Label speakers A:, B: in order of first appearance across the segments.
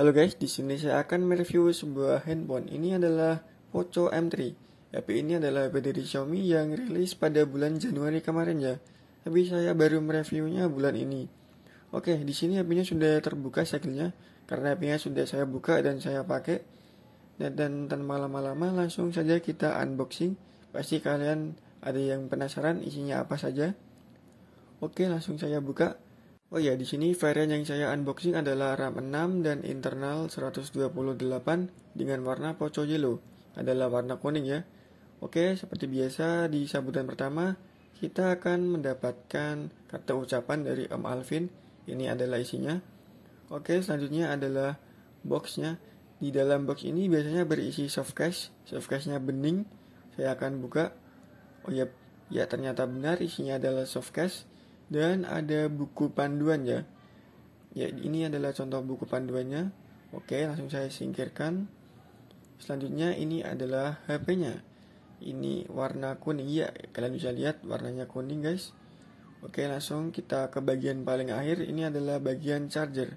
A: Halo guys, di sini saya akan mereview sebuah handphone. Ini adalah Poco M3. HP ini adalah HP dari Xiaomi yang rilis pada bulan Januari kemarin ya. Tapi saya baru mereviewnya bulan ini. Oke, di sini HP-nya sudah terbuka segelnya karena HP-nya sudah saya buka dan saya pakai. Dan, dan tanpa lama-lama langsung saja kita unboxing. Pasti kalian ada yang penasaran isinya apa saja. Oke, langsung saya buka. Oh ya, di sini varian yang saya unboxing adalah RAM 6 dan internal 128 dengan warna poco yellow, adalah warna kuning ya. Oke, seperti biasa di sambutan pertama, kita akan mendapatkan kata ucapan dari Om Alvin. Ini adalah isinya. Oke, selanjutnya adalah boxnya. Di dalam box ini biasanya berisi softcase, softcase nya bening. Saya akan buka. Oh ya, ya ternyata benar isinya adalah softcase dan ada buku panduan ya ya ini adalah contoh buku panduannya oke langsung saya singkirkan selanjutnya ini adalah HP-nya ini warna kuning ya kalian bisa lihat warnanya kuning guys oke langsung kita ke bagian paling akhir ini adalah bagian charger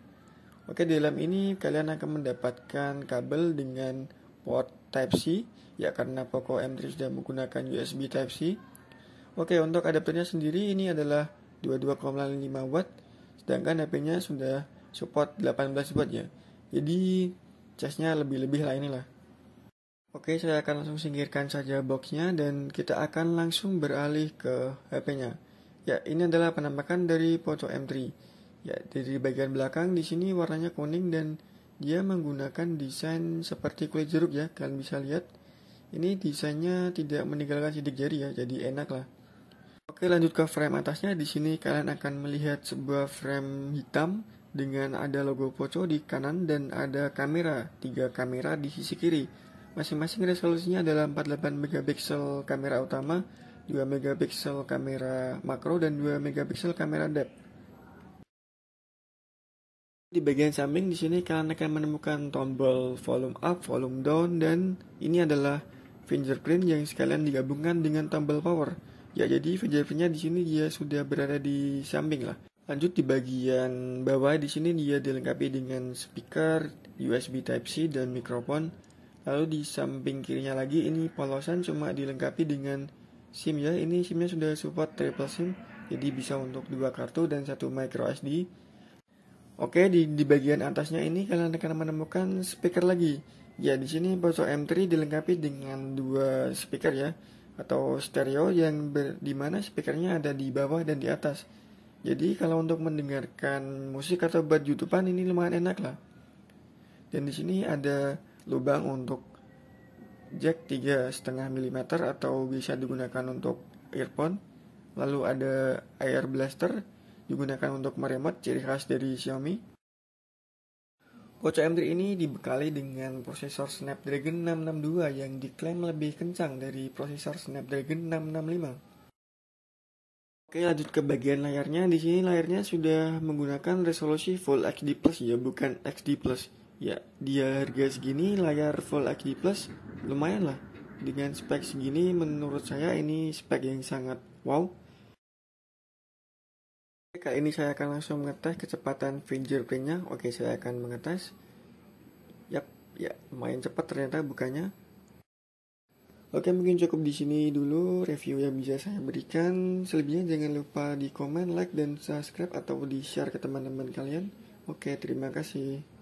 A: oke di dalam ini kalian akan mendapatkan kabel dengan port type C ya karena Poco M3 sudah menggunakan USB type C oke untuk adapternya sendiri ini adalah 22,5 watt sedangkan HP-nya sudah support 18 watt ya jadi casnya lebih-lebih lah inilah Oke, saya akan langsung singkirkan saja box-nya dan kita akan langsung beralih ke HP-nya. Ya, ini adalah penampakan dari Poco M3. Ya, dari bagian belakang di sini warnanya kuning dan dia menggunakan desain seperti kulit jeruk ya, kalian bisa lihat. Ini desainnya tidak meninggalkan sidik jari ya, jadi enak lah. Oke lanjut ke frame atasnya, di sini kalian akan melihat sebuah frame hitam dengan ada logo Poco di kanan dan ada kamera, tiga kamera di sisi kiri. Masing-masing resolusinya adalah 48 megapiksel kamera utama, 2 megapiksel kamera makro dan 2 megapiksel kamera depth. Di bagian samping di sini kalian akan menemukan tombol volume up, volume down dan ini adalah fingerprint yang sekalian digabungkan dengan tombol power. Ya jadi fajar-fajarnya di sini dia sudah berada di samping lah. Lanjut di bagian bawah di sini dia dilengkapi dengan speaker, USB Type-C dan mikrofon. Lalu di samping kirinya lagi ini polosan cuma dilengkapi dengan SIM ya. Ini SIMnya sudah support triple SIM, jadi bisa untuk dua kartu dan satu micro SD. Oke di, di bagian atasnya ini kalian akan menemukan speaker lagi. Ya di sini Poco M3 dilengkapi dengan dua speaker ya atau stereo yang ber, dimana speakernya ada di bawah dan di atas. Jadi kalau untuk mendengarkan musik atau buat youtubean ini lumayan enak lah. Dan di sini ada lubang untuk jack 3,5 mm atau bisa digunakan untuk earphone. Lalu ada air blaster digunakan untuk meremot ciri khas dari Xiaomi. Watch M3 ini dibekali dengan prosesor Snapdragon 662 yang diklaim lebih kencang dari prosesor Snapdragon 665. Oke, lanjut ke bagian layarnya. Di sini layarnya sudah menggunakan resolusi Full HD Plus ya, bukan XD Plus. Ya, dia harga segini layar Full HD Plus lumayan lah. Dengan spek segini menurut saya ini spek yang sangat wow Kali ini saya akan langsung mengetes kecepatan fingerprintnya. Oke, saya akan mengetes. Yap, ya main cepat ternyata bukannya. Oke, mungkin cukup di sini dulu review yang bisa saya berikan. Selebihnya jangan lupa di komen, like, dan subscribe atau di share ke teman-teman kalian. Oke, terima kasih.